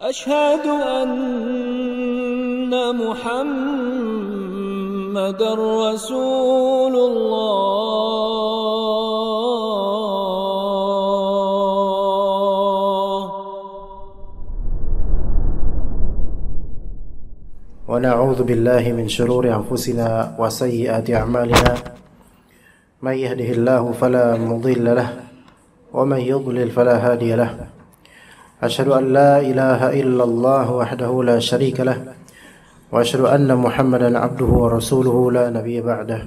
أشهد أن محمد رسول الله ونعوذ بالله من شرور أنفسنا وسيئات أعمالنا من يهده الله فلا مضل له ومن يضلل فلا هادي له أشهد أن لا إله إلا الله وحده لا شريك له وأشهد أن محمدا عبده ورسوله لا نبي بعده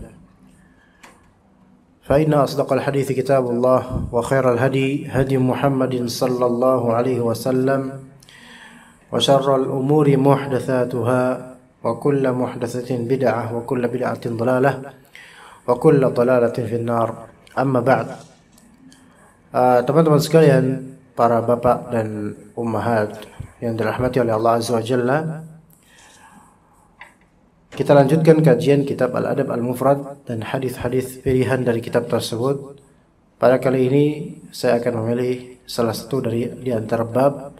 فإن أصدق الحديث كتاب الله وخير الهدي هدي محمد صلى الله عليه وسلم وشر الأمور محدثاتها وكل محدثة بدعة وكل بدعة ضلالة وكل ضلالة في النار أما بعد آه، Teman-teman uh, sekalian, para bapak dan ummahat yang dirahmati oleh Allah Azza wa Jalla. Kita lanjutkan kajian kitab Al-Adab Al-Mufrad dan hadis-hadis pilihan dari kitab tersebut. Pada kali ini saya akan memilih salah satu dari di antara bab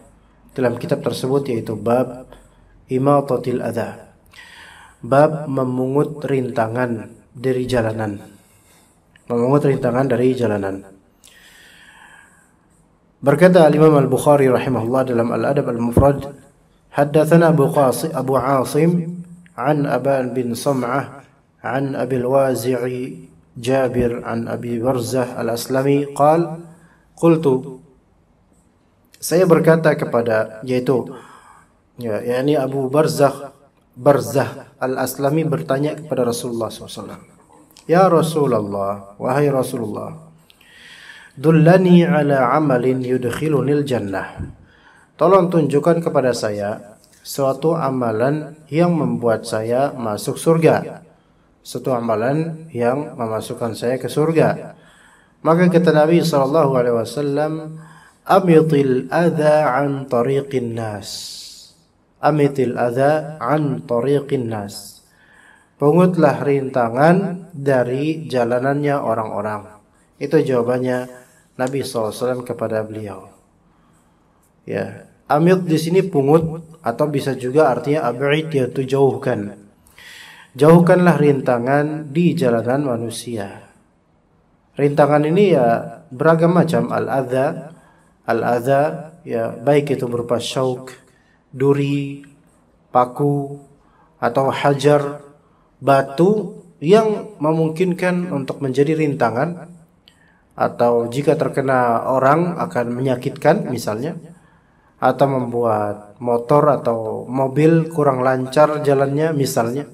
dalam kitab tersebut yaitu bab Imatatil Adha. Bab memungut rintangan dari jalanan. Memungut rintangan dari jalanan. Berkata Imam Al-Bukhari rahimahullah dalam Al-Adab Al-Mufrad, "Haddatsana Abu Qasim Abu Asim an Aban bin Sam'ah an Abi Al-Wazi'i Jabir an Abi Barzah Al-Aslami qal qultu Saya berkata kepada yaitu ya yakni Abu Barzah Barzah Al-Aslami bertanya kepada Rasulullah SAW Ya Rasulullah wahai Rasulullah Dullani ala amalin yudkhilunil jannah. Tolong tunjukkan kepada saya suatu amalan yang membuat saya masuk surga. Suatu amalan yang memasukkan saya ke surga. Maka kata Nabi sallallahu alaihi wasallam, "Amitil adha an tariqin nas." Amitil adha an tariqin nas. Pungutlah rintangan dari jalanannya orang-orang. Itu jawabannya Nabi SAW kepada beliau. Ya, amit di sini pungut atau bisa juga artinya ab'id yaitu jauhkan. Jauhkanlah rintangan di jalanan manusia. Rintangan ini ya beragam macam al adha al adha ya baik itu berupa syauk, duri, paku atau hajar, batu yang memungkinkan untuk menjadi rintangan atau jika terkena orang akan menyakitkan misalnya atau membuat motor atau mobil kurang lancar jalannya misalnya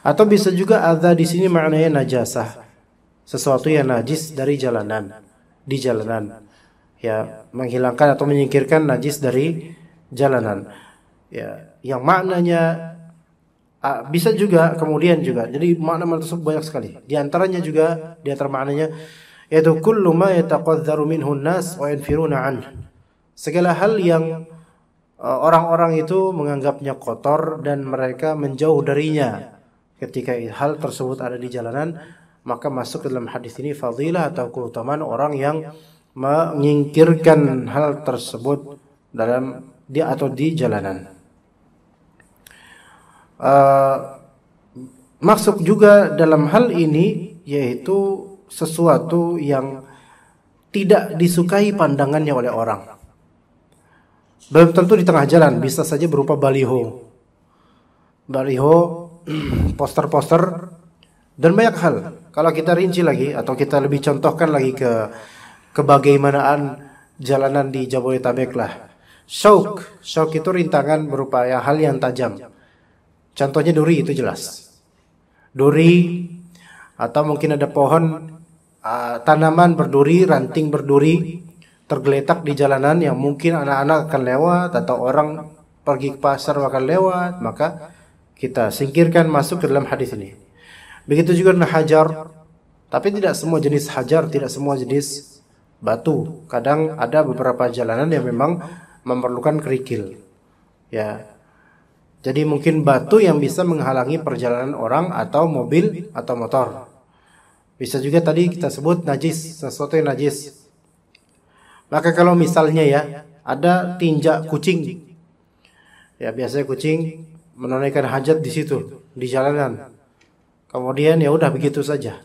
atau bisa juga ada di sini maknanya najasah sesuatu yang najis dari jalanan di jalanan ya menghilangkan atau menyingkirkan najis dari jalanan ya yang maknanya bisa juga kemudian juga jadi makna tersebut banyak sekali di antaranya juga di antara maknanya yaitu kullu ma yataqadzaru minhu nas wa yanfiruna an. Segala hal yang e, orang-orang itu menganggapnya kotor dan mereka menjauh darinya. Ketika hal tersebut ada di jalanan, maka masuk ke dalam hadis ini fadilah atau keutamaan orang yang menyingkirkan hal tersebut dalam di atau di jalanan. Uh, e, masuk juga dalam hal ini yaitu sesuatu yang tidak disukai pandangannya oleh orang. Belum tentu di tengah jalan, bisa saja berupa baliho. Baliho, poster-poster, dan banyak hal. Kalau kita rinci lagi atau kita lebih contohkan lagi ke kebagaimanaan jalanan di Jabodetabek lah. Shock, shock itu rintangan berupa ya, hal yang tajam. Contohnya duri itu jelas. Duri atau mungkin ada pohon uh, tanaman berduri, ranting berduri tergeletak di jalanan yang mungkin anak-anak akan lewat atau orang pergi ke pasar akan lewat, maka kita singkirkan masuk ke dalam hadis ini. Begitu juga dengan hajar, tapi tidak semua jenis hajar, tidak semua jenis batu. Kadang ada beberapa jalanan yang memang memerlukan kerikil. Ya. Jadi mungkin batu yang bisa menghalangi perjalanan orang atau mobil atau motor. Bisa juga tadi kita sebut najis, sesuatu yang najis. Maka kalau misalnya ya, ada tinjak kucing. Ya biasanya kucing menunaikan hajat di situ, di jalanan. Kemudian ya udah begitu saja.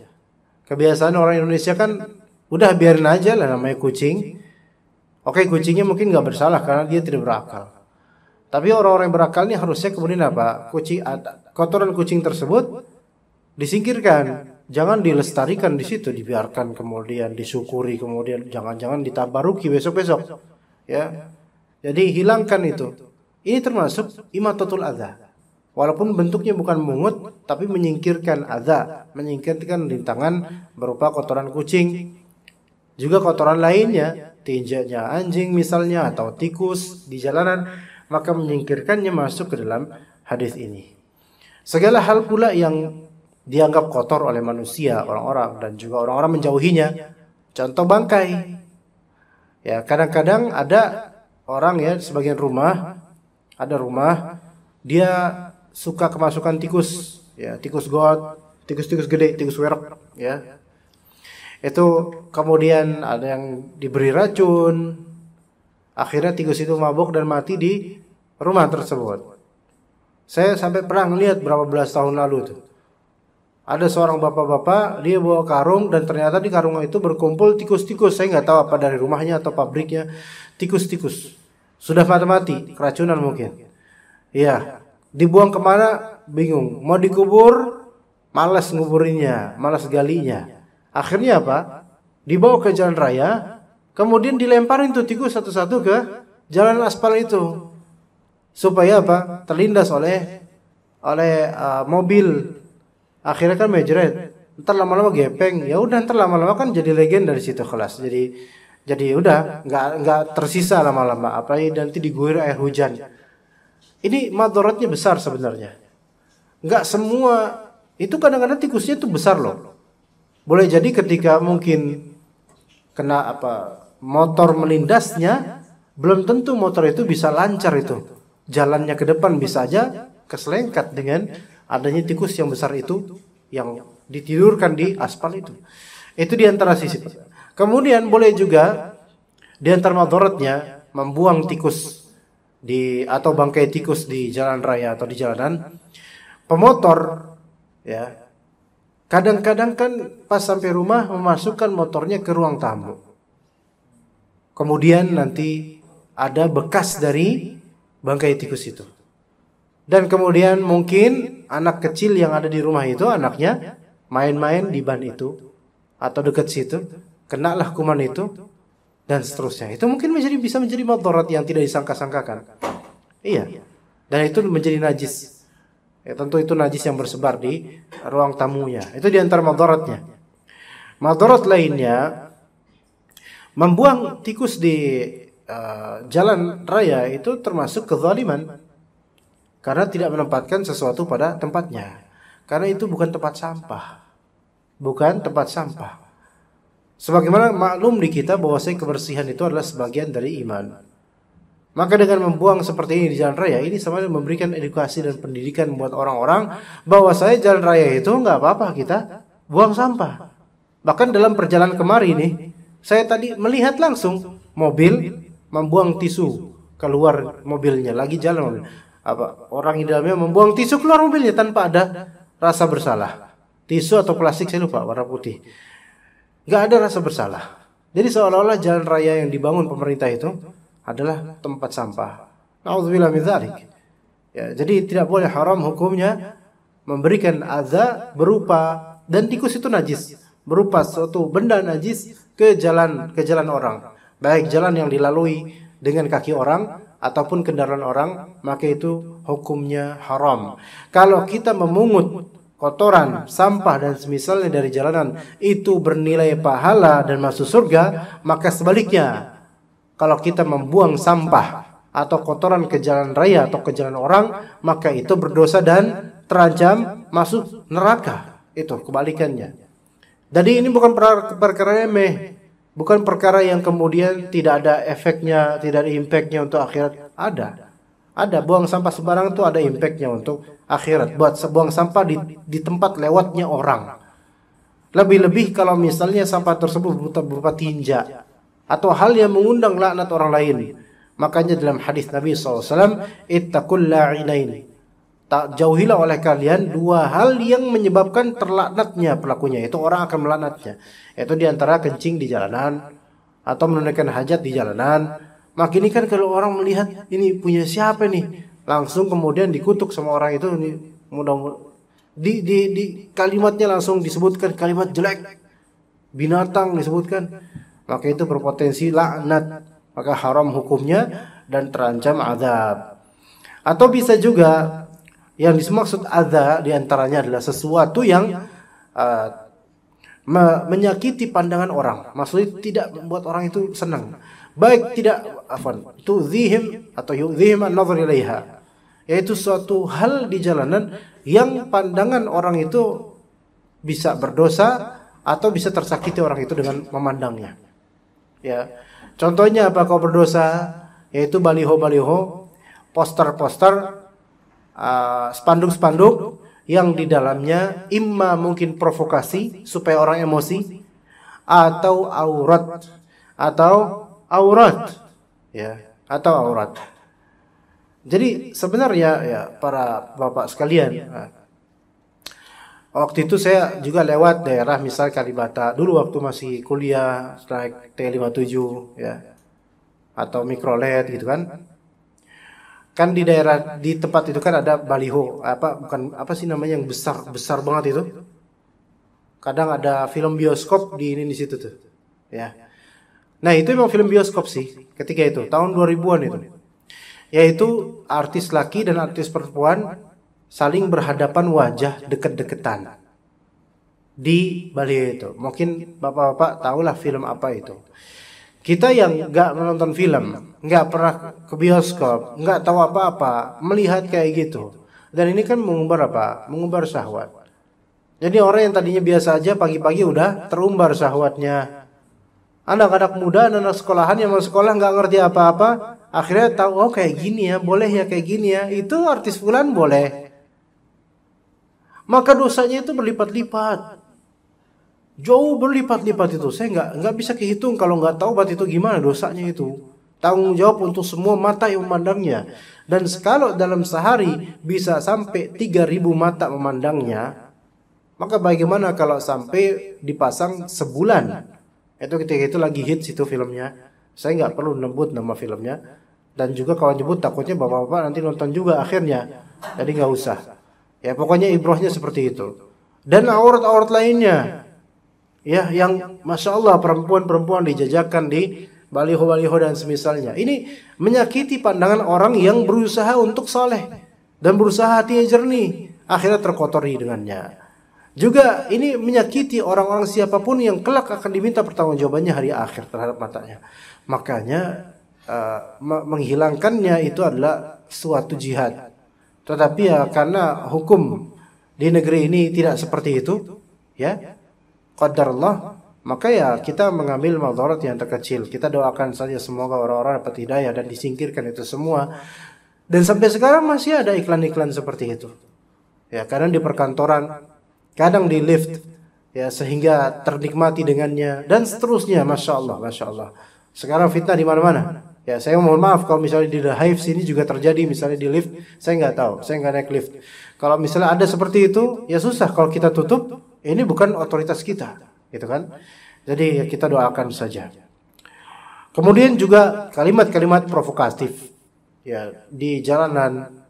Kebiasaan orang Indonesia kan udah biarin aja lah namanya kucing. Oke kucingnya mungkin nggak bersalah karena dia tidak berakal. Tapi orang-orang yang berakal ini harusnya kemudian apa? Kucing kotoran kucing tersebut disingkirkan jangan dilestarikan di situ dibiarkan kemudian disyukuri kemudian jangan-jangan ditabaruki besok-besok ya jadi hilangkan itu ini termasuk imatatul adha walaupun bentuknya bukan mungut tapi menyingkirkan adha menyingkirkan rintangan berupa kotoran kucing juga kotoran lainnya tinjanya anjing misalnya atau tikus di jalanan maka menyingkirkannya masuk ke dalam hadis ini segala hal pula yang dianggap kotor oleh manusia orang-orang dan juga orang-orang menjauhinya. Contoh bangkai. Ya, kadang-kadang ada orang ya sebagian rumah ada rumah dia suka kemasukan tikus ya tikus got tikus-tikus gede tikus werok ya itu kemudian ada yang diberi racun akhirnya tikus itu mabuk dan mati di rumah tersebut saya sampai pernah lihat berapa belas tahun lalu tuh ada seorang bapak-bapak dia bawa karung dan ternyata di karung itu berkumpul tikus-tikus saya nggak tahu apa dari rumahnya atau pabriknya tikus-tikus sudah mati-mati keracunan mungkin iya dibuang kemana bingung mau dikubur malas nguburinnya malas galinya akhirnya apa dibawa ke jalan raya kemudian dilemparin tuh tikus satu-satu ke jalan aspal itu supaya apa terlindas oleh oleh uh, mobil akhirnya kan majret ntar lama-lama gepeng ya udah ntar lama-lama kan jadi legend dari situ kelas jadi jadi udah nggak nggak tersisa lama-lama apalagi nanti diguyur air hujan ini madorotnya besar sebenarnya nggak semua itu kadang-kadang tikusnya itu besar loh boleh jadi ketika mungkin kena apa motor melindasnya belum tentu motor itu bisa lancar itu jalannya ke depan bisa aja keselengkat dengan adanya tikus yang besar itu yang ditidurkan di aspal itu. Itu di antara sisi. Kemudian boleh juga di antara madaratnya membuang tikus di atau bangkai tikus di jalan raya atau di jalanan. Pemotor ya. Kadang-kadang kan pas sampai rumah memasukkan motornya ke ruang tamu. Kemudian nanti ada bekas dari bangkai tikus itu. Dan kemudian mungkin anak kecil yang ada di rumah itu anaknya main-main di ban itu atau dekat situ, kena lah kuman itu dan seterusnya. Itu mungkin menjadi bisa menjadi madarat yang tidak disangka-sangkakan. Iya. Dan itu menjadi najis. Ya, tentu itu najis yang bersebar di ruang tamunya. Itu di antara madaratnya. Madarat lainnya membuang tikus di uh, jalan raya itu termasuk kezaliman karena tidak menempatkan sesuatu pada tempatnya. Karena itu bukan tempat sampah. Bukan tempat sampah. Sebagaimana maklum di kita bahwasanya kebersihan itu adalah sebagian dari iman. Maka dengan membuang seperti ini di jalan raya ini sama dengan memberikan edukasi dan pendidikan buat orang-orang bahwa saya jalan raya itu nggak apa-apa kita buang sampah. Bahkan dalam perjalanan kemari ini saya tadi melihat langsung mobil membuang tisu keluar mobilnya lagi jalan mobil apa orang di dalamnya membuang tisu keluar mobilnya tanpa ada rasa bersalah. Tisu atau plastik saya lupa warna putih. Gak ada rasa bersalah. Jadi seolah-olah jalan raya yang dibangun pemerintah itu adalah tempat sampah. Nauzubillah min Ya, jadi tidak boleh haram hukumnya memberikan azab berupa dan tikus itu najis berupa suatu benda najis ke jalan ke jalan orang baik jalan yang dilalui dengan kaki orang ataupun kendaraan orang, maka itu hukumnya haram. Kalau kita memungut kotoran, sampah dan semisalnya dari jalanan itu bernilai pahala dan masuk surga, maka sebaliknya kalau kita membuang sampah atau kotoran ke jalan raya atau ke jalan orang, maka itu berdosa dan terancam masuk neraka. Itu kebalikannya. Jadi ini bukan perkara remeh. Bukan perkara yang kemudian tidak ada efeknya, tidak ada impactnya untuk akhirat. Ada. Ada. Buang sampah sembarang itu ada impactnya untuk akhirat. Buat sebuang sampah di, di tempat lewatnya orang. Lebih-lebih kalau misalnya sampah tersebut berupa tinja atau hal yang mengundang laknat orang lain. Makanya dalam hadis Nabi SAW, ittaqul la'inain tak jauhilah oleh kalian dua hal yang menyebabkan terlaknatnya pelakunya itu orang akan melaknatnya itu diantara kencing di jalanan atau menunaikan hajat di jalanan maka ini kan kalau orang melihat ini punya siapa nih langsung kemudian dikutuk sama orang itu ini mudah di, di, di kalimatnya langsung disebutkan kalimat jelek binatang disebutkan maka itu berpotensi laknat maka haram hukumnya dan terancam azab atau bisa juga yang dimaksud ada diantaranya adalah sesuatu yang uh, me menyakiti pandangan orang. Maksudnya tidak membuat orang itu senang. Baik tidak afan zihim atau yudhim an-nazar ilaiha. Yaitu suatu hal di jalanan yang pandangan orang itu bisa berdosa atau bisa tersakiti orang itu dengan memandangnya. Ya. Contohnya apa kau berdosa? Yaitu baliho-baliho, poster-poster Eh, spanduk-spanduk yang di dalamnya imma mungkin provokasi supaya orang emosi atau aurat atau aurat ya atau aurat. Jadi sebenarnya ya para bapak sekalian nah, waktu itu saya juga lewat daerah misal Kalibata dulu waktu masih kuliah strike T57 ya atau mikrolet gitu kan kan di daerah di tempat itu kan ada baliho apa bukan apa sih namanya yang besar besar banget itu kadang ada film bioskop di ini di situ tuh ya nah itu memang film bioskop sih ketika itu tahun 2000-an itu yaitu artis laki dan artis perempuan saling berhadapan wajah deket-deketan di Bali itu mungkin bapak-bapak tahulah film apa itu kita yang nggak menonton film, nggak pernah ke bioskop, nggak tahu apa-apa, melihat kayak gitu. Dan ini kan mengumbar apa? Mengumbar syahwat. Jadi orang yang tadinya biasa aja pagi-pagi udah terumbar syahwatnya. Anak-anak muda, anak-anak sekolahan yang mau sekolah nggak ngerti apa-apa, akhirnya tahu oh kayak gini ya, boleh ya kayak gini ya. Itu artis bulan boleh. Maka dosanya itu berlipat-lipat jauh berlipat-lipat itu saya nggak nggak bisa kehitung kalau nggak tahu bat itu gimana dosanya itu tanggung jawab untuk semua mata yang memandangnya dan kalau dalam sehari bisa sampai 3000 mata memandangnya maka bagaimana kalau sampai dipasang sebulan itu ketika itu lagi hits itu filmnya saya nggak perlu nebut nama filmnya dan juga kalau nyebut takutnya bapak-bapak nanti nonton juga akhirnya jadi nggak usah ya pokoknya ibrohnya seperti itu dan aurat-aurat lainnya ya yang masya Allah perempuan-perempuan dijajakan di baliho-baliho dan semisalnya. Ini menyakiti pandangan orang yang berusaha untuk saleh dan berusaha hatinya jernih, akhirnya terkotori dengannya. Juga ini menyakiti orang-orang siapapun yang kelak akan diminta pertanggungjawabannya hari akhir terhadap matanya. Makanya uh, menghilangkannya itu adalah suatu jihad. Tetapi ya karena hukum di negeri ini tidak seperti itu, ya qadarullah maka ya kita mengambil madarat yang terkecil. Kita doakan saja semoga orang-orang dapat hidayah dan disingkirkan itu semua. Dan sampai sekarang masih ada iklan-iklan seperti itu. Ya, kadang di perkantoran, kadang di lift, ya sehingga ternikmati dengannya dan seterusnya. Masya Allah, masya Allah. Sekarang fitnah di mana-mana. Ya, saya mohon maaf kalau misalnya di The Hive sini juga terjadi misalnya di lift, saya nggak tahu, saya nggak naik lift. Kalau misalnya ada seperti itu, ya susah kalau kita tutup, ini bukan otoritas kita, gitu kan? Jadi ya kita doakan saja. Kemudian juga kalimat-kalimat provokatif ya di jalanan.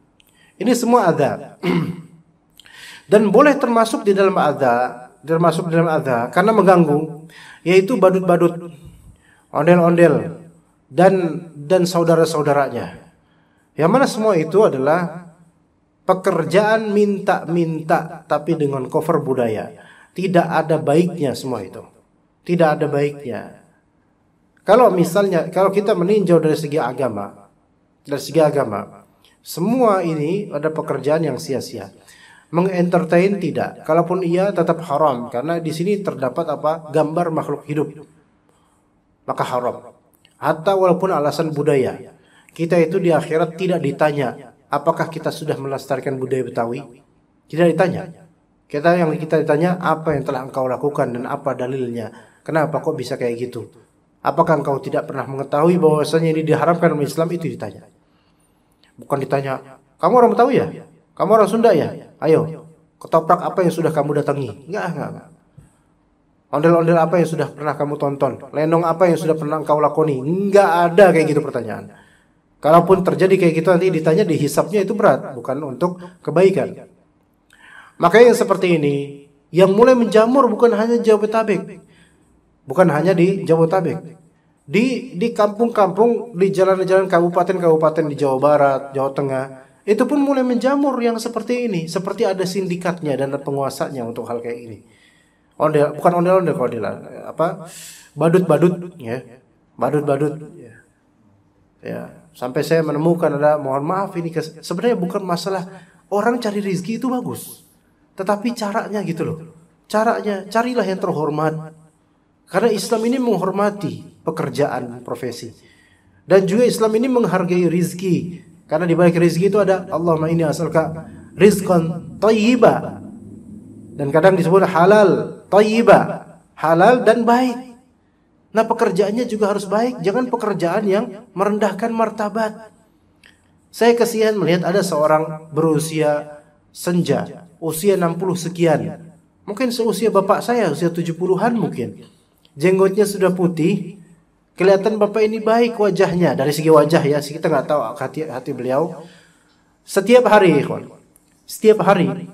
Ini semua ada. Dan boleh termasuk di dalam ada, termasuk di dalam ada karena mengganggu yaitu badut-badut, ondel-ondel dan dan saudara-saudaranya. Yang mana semua itu adalah pekerjaan minta-minta tapi dengan cover budaya. Tidak ada baiknya semua itu. Tidak ada baiknya. Kalau misalnya kalau kita meninjau dari segi agama, dari segi agama, semua ini ada pekerjaan yang sia-sia. Mengentertain tidak, kalaupun ia tetap haram karena di sini terdapat apa? gambar makhluk hidup. Maka haram. Hatta walaupun alasan budaya. Kita itu di akhirat tidak ditanya apakah kita sudah melestarikan budaya Betawi? Kita ditanya. Kita yang kita ditanya apa yang telah engkau lakukan dan apa dalilnya? Kenapa kok bisa kayak gitu? Apakah engkau tidak pernah mengetahui bahwasanya ini diharamkan oleh Islam itu ditanya. Bukan ditanya, kamu orang Betawi ya? Kamu orang Sunda ya? Ayo, ketoprak apa yang sudah kamu datangi? Enggak, enggak, enggak. Ondel-ondel apa yang sudah pernah kamu tonton? Lenong apa yang sudah pernah engkau lakoni? Enggak ada kayak gitu pertanyaan. Kalaupun terjadi kayak gitu nanti ditanya dihisapnya itu berat, bukan untuk kebaikan. Makanya yang seperti ini, yang mulai menjamur bukan hanya Jabodetabek, bukan hanya di Jabodetabek, di di kampung-kampung di jalan-jalan kabupaten-kabupaten di Jawa Barat, Jawa Tengah, itu pun mulai menjamur yang seperti ini, seperti ada sindikatnya dan penguasanya untuk hal kayak ini. Ondel, bukan ondel-ondel kalau dilan, apa badut-badut ya, badut-badut ya, ya. Sampai saya menemukan ada mohon maaf ini sebenarnya bukan masalah orang cari rezeki itu bagus. Tetapi caranya gitu loh. Caranya carilah yang terhormat. Karena Islam ini menghormati pekerjaan profesi. Dan juga Islam ini menghargai rezeki Karena di balik rezeki itu ada Allah Allahumma ini asalka rizqan thayyiba Dan kadang disebut halal, thayyiba Halal dan baik. Nah pekerjaannya juga harus baik, jangan pekerjaan yang merendahkan martabat. Saya kasihan melihat ada seorang berusia senja, usia 60 sekian. Mungkin seusia bapak saya, usia 70-an mungkin. Jenggotnya sudah putih, kelihatan bapak ini baik wajahnya dari segi wajah ya, kita nggak tahu hati hati beliau. Setiap hari, ikhwan. Setiap hari.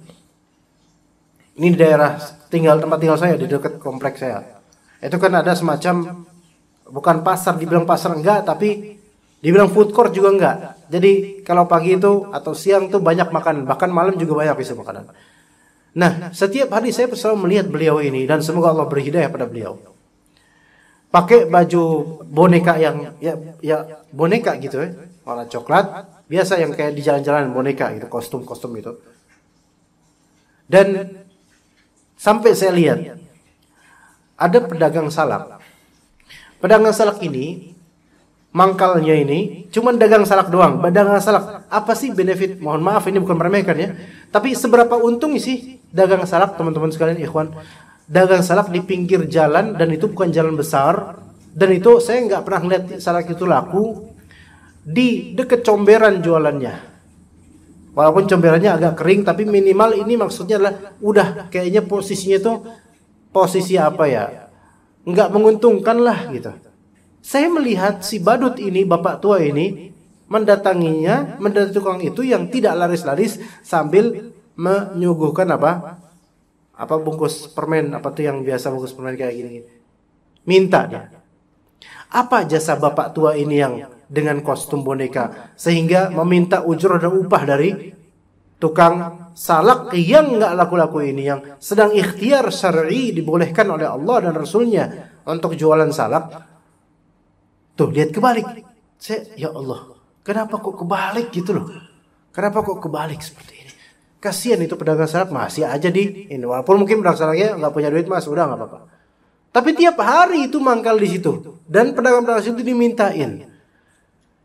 Ini di daerah tinggal tempat tinggal saya di dekat kompleks saya itu kan ada semacam bukan pasar dibilang pasar enggak tapi dibilang food court juga enggak jadi kalau pagi itu atau siang itu banyak makan bahkan malam juga banyak bisa makanan nah setiap hari saya selalu melihat beliau ini dan semoga Allah berhidayah pada beliau pakai baju boneka yang ya ya boneka gitu ya warna coklat biasa yang kayak di jalan-jalan boneka gitu kostum-kostum gitu dan sampai saya lihat ada pedagang salak. Pedagang salak ini mangkalnya ini cuman dagang salak doang, pedagang salak. Apa sih benefit? Mohon maaf ini bukan meremehkan ya. Tapi seberapa untung sih dagang salak teman-teman sekalian ikhwan? Dagang salak di pinggir jalan dan itu bukan jalan besar dan itu saya nggak pernah lihat salak itu laku di dekat comberan jualannya walaupun comberannya agak kering tapi minimal ini maksudnya adalah udah kayaknya posisinya itu posisi apa ya nggak menguntungkan lah gitu saya melihat si badut ini bapak tua ini mendatanginya mendatangi tukang itu yang tidak laris-laris sambil menyuguhkan apa apa bungkus permen apa tuh yang biasa bungkus permen kayak gini, minta dia apa jasa bapak tua ini yang dengan kostum boneka sehingga meminta ujur dan upah dari tukang salak yang nggak laku-laku ini yang sedang ikhtiar syar'i dibolehkan oleh Allah dan Rasulnya untuk jualan salak tuh lihat kebalik saya ya Allah kenapa kok kebalik gitu loh kenapa kok kebalik seperti ini kasihan itu pedagang salak masih aja di ini walaupun mungkin pedagang salaknya nggak punya duit mas udah nggak apa-apa tapi tiap hari itu mangkal di situ dan pedagang-pedagang itu dimintain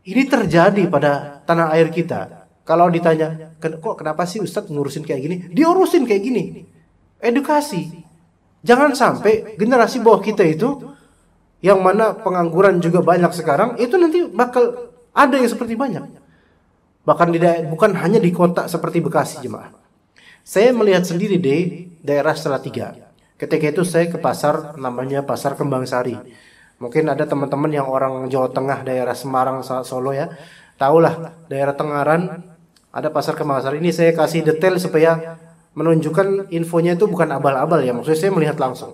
ini terjadi pada tanah air kita kalau ditanya, kok kenapa sih Ustadz ngurusin kayak gini? Diurusin kayak gini. Edukasi. Jangan sampai generasi bawah kita itu yang mana pengangguran juga banyak sekarang, itu nanti bakal ada yang seperti banyak. Bahkan di bukan hanya di kota seperti Bekasi jemaah. Saya melihat sendiri deh daerah Salatiga. Ketika itu saya ke pasar namanya Pasar Kembang Sari. Mungkin ada teman-teman yang orang Jawa Tengah daerah Semarang Solo ya. Tahulah daerah Tengaran ada pasar ke pasar ini saya kasih detail supaya menunjukkan infonya itu bukan abal-abal ya maksudnya saya melihat langsung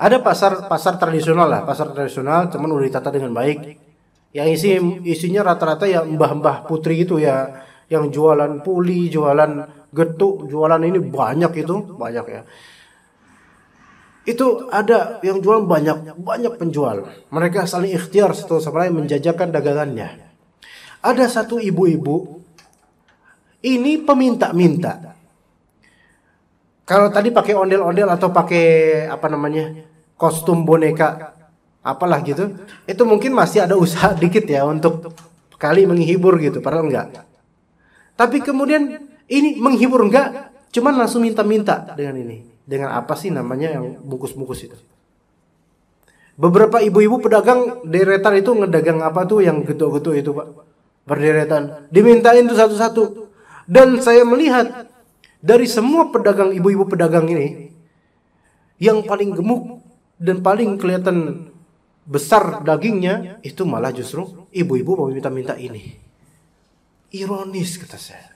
ada pasar pasar tradisional lah pasar tradisional cuman udah ditata dengan baik yang isi isinya rata-rata ya mbah-mbah putri itu ya yang jualan puli jualan getuk jualan ini banyak itu banyak ya itu ada yang jual banyak banyak penjual mereka saling ikhtiar setelah sama menjajakan dagangannya ada satu ibu-ibu ini peminta-minta. Kalau tadi pakai ondel-ondel atau pakai apa namanya? kostum boneka apalah gitu. Itu mungkin masih ada usaha dikit ya untuk kali menghibur gitu, padahal enggak. Tapi kemudian ini menghibur enggak, cuman langsung minta-minta dengan ini. Dengan apa sih namanya yang bungkus-bungkus itu? Beberapa ibu-ibu pedagang deretan itu ngedagang apa tuh yang getuk-getuk itu pak? Berderetan. Dimintain tuh satu-satu. Dan saya melihat dari semua pedagang ibu-ibu pedagang ini yang paling gemuk dan paling kelihatan besar dagingnya itu malah justru ibu-ibu mau minta-minta ini. Ironis kata saya.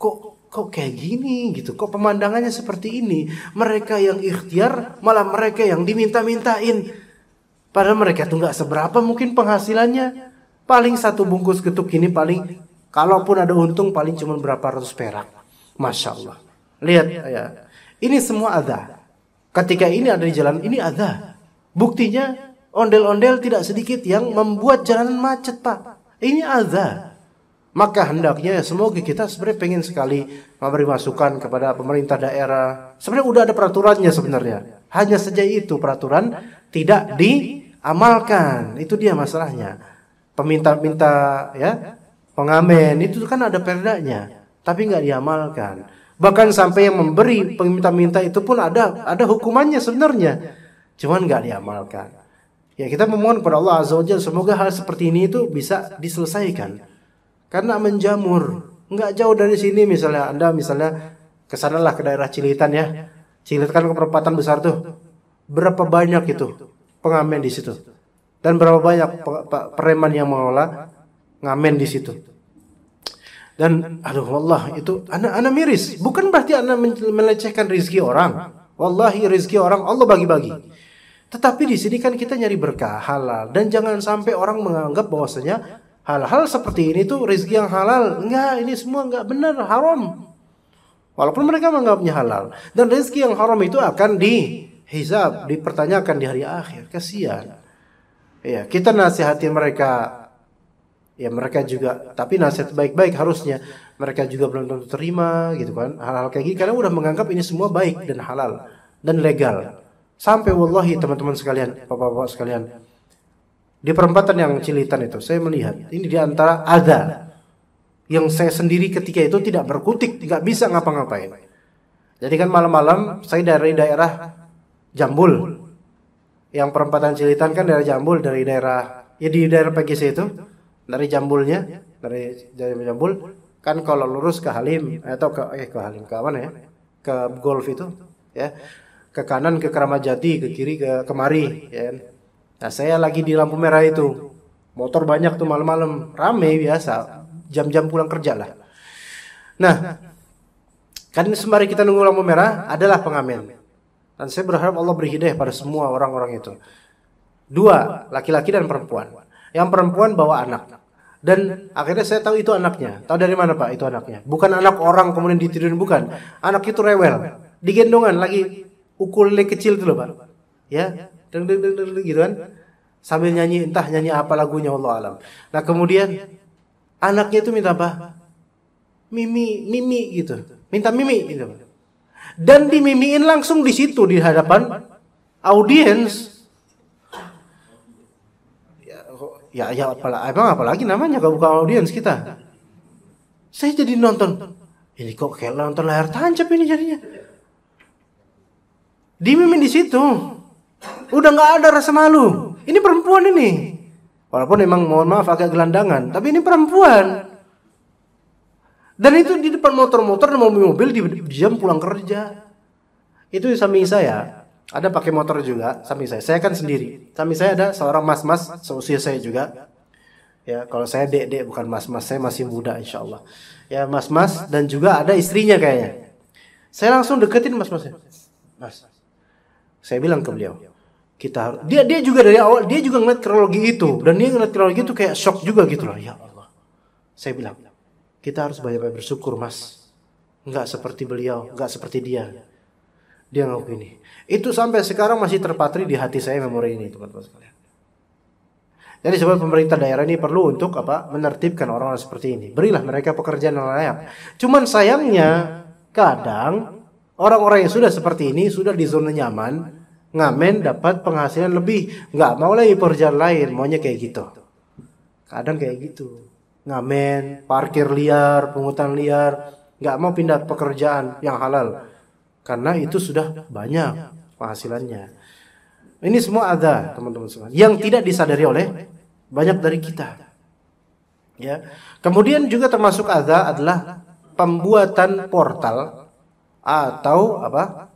Kok kok kayak gini gitu? Kok pemandangannya seperti ini? Mereka yang ikhtiar malah mereka yang diminta-mintain. Padahal mereka tuh nggak seberapa mungkin penghasilannya. Paling satu bungkus getuk ini paling Kalaupun ada untung paling cuma berapa ratus perak. Masya Allah. Lihat ya. Ini semua ada. Ketika ini ada di jalan, ini ada. Buktinya ondel-ondel tidak sedikit yang membuat jalan macet pak. Ini ada. Maka hendaknya ya semoga kita sebenarnya pengen sekali memberi masukan kepada pemerintah daerah. Sebenarnya udah ada peraturannya sebenarnya. Hanya saja itu peraturan tidak diamalkan. Itu dia masalahnya. Peminta-minta ya pengamen itu kan ada perdanya tapi nggak diamalkan bahkan sampai yang memberi peminta-minta itu pun ada ada hukumannya sebenarnya cuman nggak diamalkan ya kita memohon kepada Allah azza wajalla semoga hal seperti ini itu bisa diselesaikan karena menjamur nggak jauh dari sini misalnya anda misalnya kesanalah ke daerah Cilitan ya Cilitan kan ke besar tuh berapa banyak itu pengamen di situ dan berapa banyak pereman yang mengelola ngamen di situ. Dan aduh wallah itu anak anak miris. Bukan berarti anak melecehkan rezeki orang. Wallahi rezeki orang Allah bagi-bagi. Tetapi di sini kan kita nyari berkah halal dan jangan sampai orang menganggap bahwasanya hal-hal seperti ini tuh rezeki yang halal. Enggak, ini semua enggak benar, haram. Walaupun mereka menganggapnya halal dan rezeki yang haram itu akan dihisab, dipertanyakan di hari akhir. Kasihan. Ya, kita nasihati mereka ya mereka juga tapi nasihat baik-baik harusnya mereka juga belum tentu terima gitu kan hal-hal kayak gini karena udah menganggap ini semua baik dan halal dan legal sampai wallahi teman-teman sekalian bapak-bapak sekalian di perempatan yang cilitan itu saya melihat ini di antara ada yang saya sendiri ketika itu tidak berkutik tidak bisa ngapa-ngapain jadi kan malam-malam saya dari daerah Jambul yang perempatan cilitan kan daerah Jambul dari daerah ya di daerah PGC itu dari jambulnya dari dari jambul kan kalau lurus ke Halim eh, atau ke eh ke Halim ke mana ya ke golf itu ya ke kanan ke Keramat Jati, ke kiri ke kemari ya kan. nah saya lagi di lampu merah itu motor banyak tuh malam-malam rame biasa jam-jam pulang kerja lah nah kan sembari kita nunggu lampu merah adalah pengamen dan saya berharap Allah berhidayah pada semua orang-orang itu dua laki-laki dan perempuan yang perempuan bawa anak dan akhirnya saya tahu itu anaknya. Tahu dari mana Pak itu anaknya? Bukan anak orang kemudian ditidurin bukan. Anak itu rewel, digendongan lagi ukulele kecil itu loh Pak. Ya, deng deng deng deng gitu kan. Sambil nyanyi entah nyanyi apa lagunya Allah alam. Nah, kemudian anaknya itu minta apa? Mimi, mimi gitu. Minta mimi gitu. Dan dimimiin langsung di situ di hadapan audiens ya ya apalagi, emang apalagi namanya kalau bukan audiens kita saya jadi nonton ini kok kayak nonton layar tancap ini jadinya dimimin di situ udah nggak ada rasa malu ini perempuan ini walaupun emang mohon maaf agak gelandangan tapi ini perempuan dan itu di depan motor-motor dan mobil-mobil di, jam pulang kerja itu di saya ada pakai motor juga sami saya. Saya kan sendiri. Sami saya ada seorang mas-mas seusia saya juga. Ya, kalau saya dek-dek bukan mas-mas, saya masih muda insya Allah. Ya, mas-mas dan juga ada istrinya kayaknya. Saya langsung deketin mas mas. Mas, saya bilang ke beliau, kita harus, dia dia juga dari awal dia juga ngeliat kronologi itu dan dia ngeliat kronologi itu kayak shock juga gitu loh. Ya Allah, saya bilang kita harus banyak-banyak bersyukur mas. Enggak seperti beliau, enggak seperti dia dia ngaku ini. Itu sampai sekarang masih terpatri di hati saya memori ini, teman-teman sekalian. Jadi sebab pemerintah daerah ini perlu untuk apa? menertibkan orang-orang seperti ini. Berilah mereka pekerjaan yang layak. Cuman sayangnya kadang orang-orang yang sudah seperti ini sudah di zona nyaman, ngamen dapat penghasilan lebih, nggak mau lagi pekerjaan lain, maunya kayak gitu. Kadang kayak gitu. Ngamen, parkir liar, pungutan liar, nggak mau pindah pekerjaan yang halal karena itu sudah banyak penghasilannya. Ini semua ada teman-teman semua yang tidak disadari oleh banyak dari kita. Ya. Kemudian juga termasuk ada adalah pembuatan portal atau apa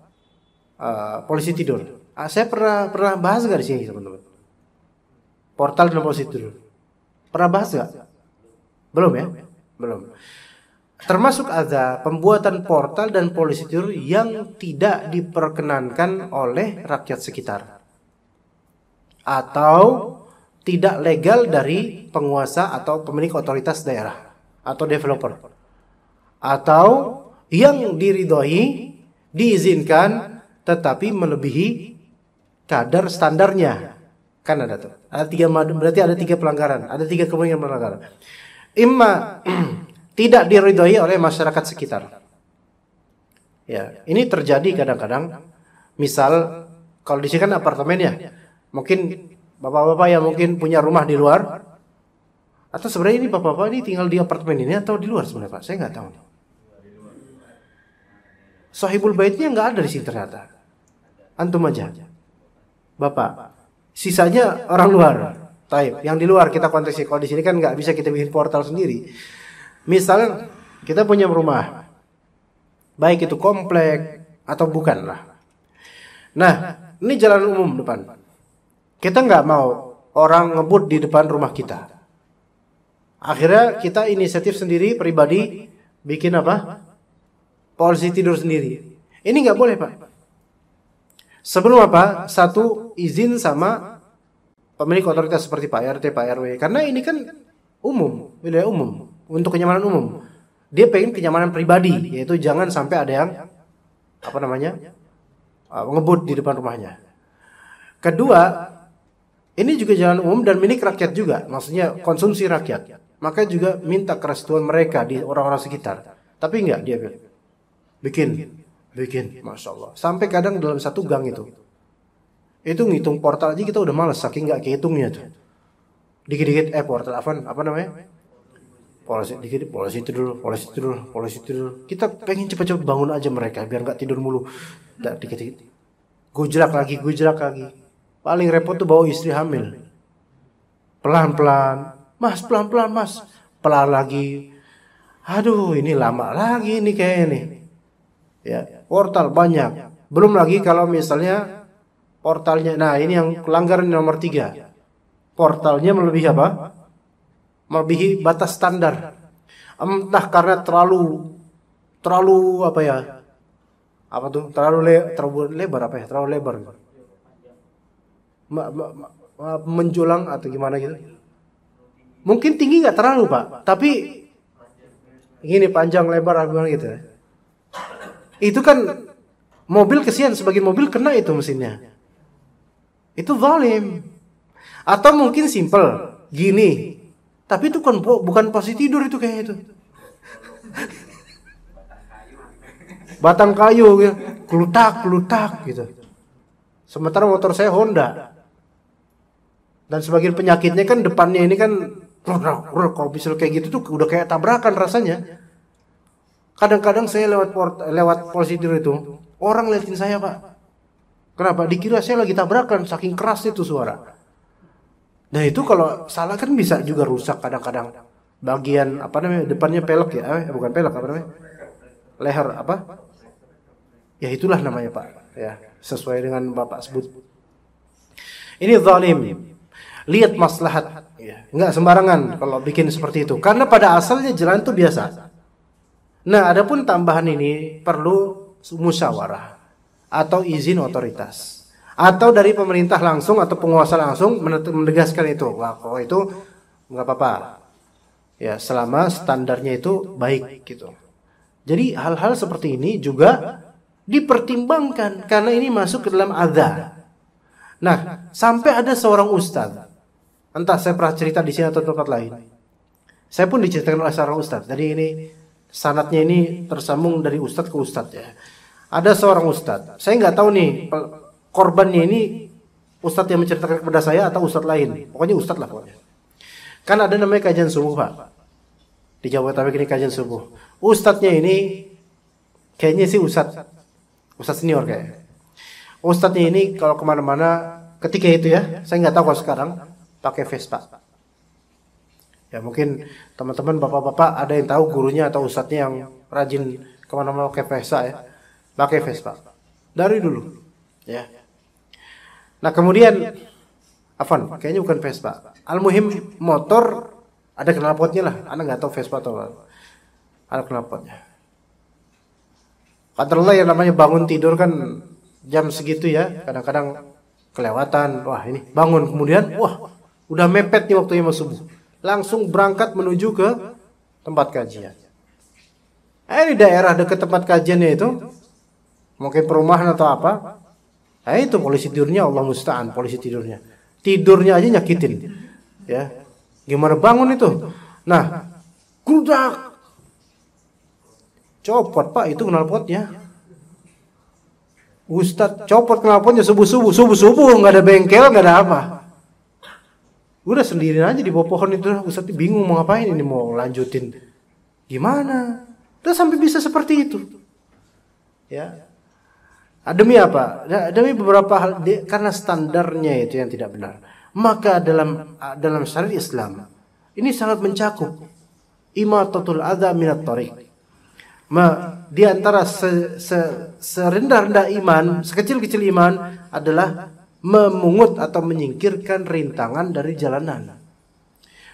uh, polisi tidur. Uh, saya pernah pernah bahas enggak di sini teman-teman? Portal dan polisi tidur. Pernah bahas nggak? Belum ya? Belum termasuk ada pembuatan portal dan polisi tidur yang tidak diperkenankan oleh rakyat sekitar atau tidak legal dari penguasa atau pemilik otoritas daerah atau developer atau yang diridhoi diizinkan tetapi melebihi kadar standarnya kan ada tuh ada tiga berarti ada tiga pelanggaran ada tiga kemungkinan pelanggaran imma tidak diridhoi oleh masyarakat sekitar. Ya, ini terjadi kadang-kadang. Misal kalau di sini kan apartemennya, mungkin bapak-bapak yang mungkin punya rumah di luar, atau sebenarnya ini bapak-bapak ini tinggal di apartemen ini atau di luar sebenarnya pak? Saya nggak tahu. Sahibul baitnya nggak ada di sini ternyata. Antum aja, bapak. Sisanya orang luar. Taib. Yang di luar kita kontraksi. Kalau di sini kan nggak bisa kita bikin portal sendiri. Misal kita punya rumah, baik itu komplek atau bukan lah. Nah, ini jalan umum depan. Kita nggak mau orang ngebut di depan rumah kita. Akhirnya kita inisiatif sendiri pribadi bikin apa? Polisi tidur sendiri. Ini nggak boleh pak. Sebelum apa? Satu izin sama pemilik otoritas seperti Pak RT, Pak RW. Karena ini kan umum, wilayah umum untuk kenyamanan umum. Dia pengen kenyamanan pribadi, yaitu jangan sampai ada yang apa namanya uh, ngebut di depan rumahnya. Kedua, ini juga jalan umum dan milik rakyat juga, maksudnya konsumsi rakyat. Maka juga minta kerestuan mereka di orang-orang sekitar. Tapi enggak dia bilang. bikin, bikin, masya Allah. Sampai kadang dalam satu gang itu, itu ngitung portal aja kita udah males saking nggak kehitungnya tuh. Dikit-dikit eh portal apa, apa namanya? polisi dikit polisi itu dulu polisi itu dulu polisi itu dulu kita pengen cepat-cepat bangun aja mereka biar nggak tidur mulu dan dikit-dikit gujrak lagi gujrak lagi paling repot tuh bawa istri hamil pelan-pelan mas pelan-pelan mas pelan lagi aduh ini lama lagi ini kayaknya nih ya portal banyak belum lagi kalau misalnya portalnya nah ini yang pelanggaran nomor tiga portalnya melebihi apa melebihi batas standar entah karena terlalu terlalu apa ya apa tuh terlalu le, terlalu lebar apa ya terlalu lebar menjulang atau gimana gitu mungkin tinggi nggak terlalu pak tapi gini panjang lebar gimana gitu ya? itu kan mobil kesian sebagian mobil kena itu mesinnya itu zalim atau mungkin simple gini tapi itu kan bukan pasti tidur itu kayak itu. Batang kayu gitu. Ya. Kelutak, kelutak gitu. Sementara motor saya Honda. Dan sebagian penyakitnya kan depannya ini kan kalau bisa kayak gitu tuh udah kayak tabrakan rasanya. Kadang-kadang saya lewat port, lewat polisi tidur itu, orang liatin saya, Pak. Kenapa? Dikira saya lagi tabrakan saking keras itu suara. Nah itu kalau salah kan bisa juga rusak kadang-kadang bagian apa namanya depannya pelek ya, eh, bukan pelek apa namanya leher apa? Ya itulah namanya pak ya sesuai dengan bapak sebut. Ini zalim. Lihat maslahat, ya. nggak sembarangan kalau bikin seperti itu. Karena pada asalnya jalan itu biasa. Nah, adapun tambahan ini perlu musyawarah atau izin otoritas atau dari pemerintah langsung atau penguasa langsung menegaskan itu wah kalau itu nggak apa-apa ya selama standarnya itu baik gitu jadi hal-hal seperti ini juga dipertimbangkan karena ini masuk ke dalam ada. nah sampai ada seorang ustadz entah saya pernah cerita di sini atau tempat lain saya pun diceritakan oleh seorang ustadz jadi ini sanatnya ini tersambung dari ustadz ke ustadz ya ada seorang ustadz saya nggak tahu nih korbannya ini ustadz yang menceritakan kepada saya atau ustadz lain. Pokoknya ustadz lah pokoknya. Kan ada namanya kajian subuh pak. Di Jawa tapi ini kajian subuh. Ustadznya ini kayaknya sih ustadz. Ustadz senior kayak. Ustadznya ini kalau kemana-mana ketika itu ya, saya nggak tahu kalau sekarang pakai Vespa. Ya mungkin teman-teman bapak-bapak ada yang tahu gurunya atau ustadznya yang rajin kemana-mana pakai Vespa ya, pakai Vespa dari dulu ya. Nah kemudian, Afan, kayaknya bukan Vespa. Almuhim motor ada knalpotnya lah. Anda nggak tahu Vespa atau apa. Ada knalpotnya. Katerlah yang namanya bangun tidur kan jam segitu ya. Kadang-kadang kelewatan. Wah ini bangun kemudian, wah udah mepet nih waktunya mau subuh. Langsung berangkat menuju ke tempat kajian. Eh, di daerah dekat tempat kajiannya itu, mungkin perumahan atau apa, Nah, itu polisi tidurnya Allah musta'an polisi tidurnya. Tidurnya aja nyakitin. Ya. Gimana bangun itu? Nah, gudak Copot Pak itu kenal knalpotnya. Ustadz copot potnya subuh-subuh, subuh-subuh nggak ada bengkel, nggak ada apa. Udah sendirian aja di bawah pohon itu Ustadz bingung mau ngapain ini mau lanjutin. Gimana? Udah sampai bisa seperti itu. Ya, Ah, demi apa? Ya, demi beberapa hal karena standarnya itu yang tidak benar. Maka dalam ah, dalam syariat Islam ini sangat mencakup imatatul adza minat tariq. Ma, di antara se, se, serendah-rendah iman, sekecil-kecil iman adalah memungut atau menyingkirkan rintangan dari jalanan.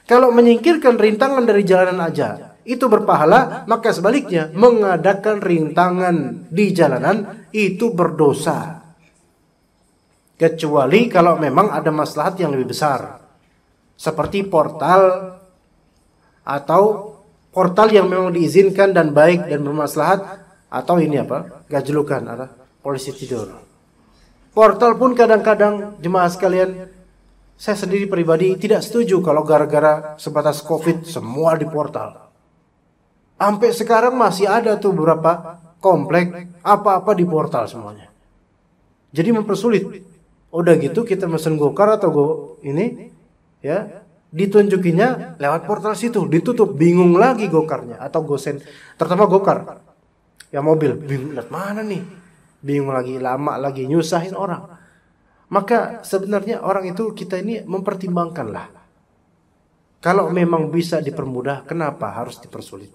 Kalau menyingkirkan rintangan dari jalanan aja, itu berpahala, maka sebaliknya mengadakan rintangan di jalanan itu berdosa. Kecuali kalau memang ada maslahat yang lebih besar. Seperti portal atau portal yang memang diizinkan dan baik dan bermaslahat atau ini apa? gajelukan atau polisi tidur. Portal pun kadang-kadang jemaah sekalian saya sendiri pribadi tidak setuju kalau gara-gara sebatas covid semua di portal Sampai sekarang masih ada tuh beberapa komplek apa-apa di portal semuanya. Jadi mempersulit. Udah gitu kita mesen gokar atau go ini ya ditunjukinya lewat portal situ ditutup bingung lagi gokarnya atau gosen terutama gokar ya mobil bingung lihat mana nih bingung lagi lama lagi nyusahin orang maka sebenarnya orang itu kita ini mempertimbangkan lah. kalau memang bisa dipermudah kenapa harus dipersulit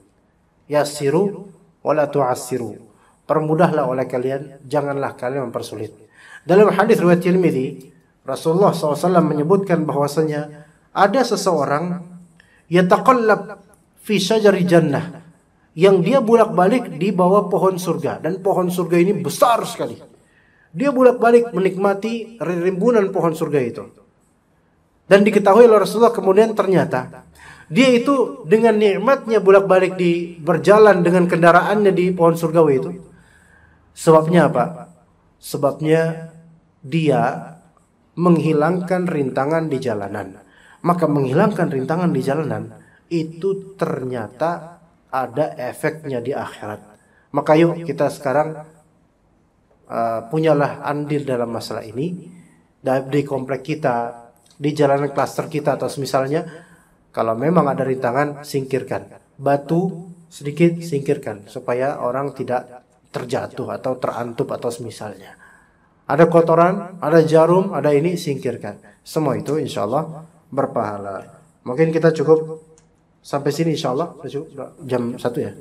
yasiru wala tu'assiru. Permudahlah oleh kalian, janganlah kalian mempersulit. Dalam hadis riwayat Tirmidzi, Rasulullah SAW menyebutkan bahwasanya ada seseorang yataqallab fi syajari jannah yang dia bolak-balik di bawah pohon surga dan pohon surga ini besar sekali. Dia bolak-balik menikmati rimbunan pohon surga itu. Dan diketahui oleh Rasulullah kemudian ternyata dia itu dengan nikmatnya bolak-balik di berjalan dengan kendaraannya di pohon surgawi itu. Sebabnya apa? Sebabnya dia menghilangkan rintangan di jalanan. Maka menghilangkan rintangan di jalanan itu ternyata ada efeknya di akhirat. Maka yuk kita sekarang uh, punyalah andil dalam masalah ini di komplek kita, di jalanan klaster kita atau misalnya kalau memang ada rintangan, singkirkan. Batu sedikit singkirkan supaya orang tidak terjatuh atau terantup atau semisalnya. Ada kotoran, ada jarum, ada ini singkirkan. Semua itu insya Allah berpahala. Mungkin kita cukup sampai sini insya Allah jam satu ya.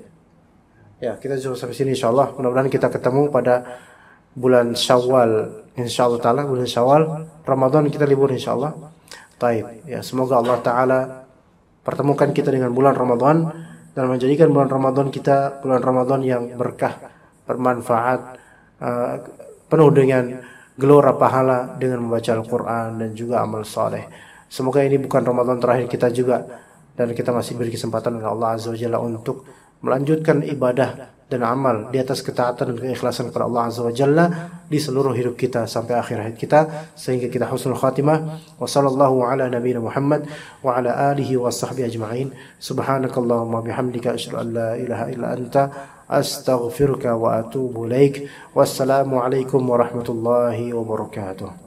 Ya kita cukup sampai sini insya Allah. Mudah-mudahan kita ketemu pada bulan Syawal insya Allah bulan Syawal Ramadan kita libur insya Allah. Taib. Ya semoga Allah taala pertemukan kita dengan bulan Ramadan dan menjadikan bulan Ramadan kita bulan Ramadan yang berkah, bermanfaat, eh, penuh dengan gelora pahala dengan membaca Al-Quran dan juga amal soleh. Semoga ini bukan Ramadan terakhir kita juga dan kita masih beri kesempatan oleh Allah Azza wa Jalla untuk melanjutkan ibadah dan amal di atas ketaatan dan keikhlasan kepada Allah Azza wa Jalla di seluruh hidup kita sampai akhir hayat kita sehingga kita husnul khatimah wa sallallahu ala nabiyina Muhammad wa ala alihi wa sahbihi ajma'in subhanakallahumma bihamdika asyhadu an la ilaha illa anta astaghfiruka wa atubu ilaik wassalamu alaikum warahmatullahi wabarakatuh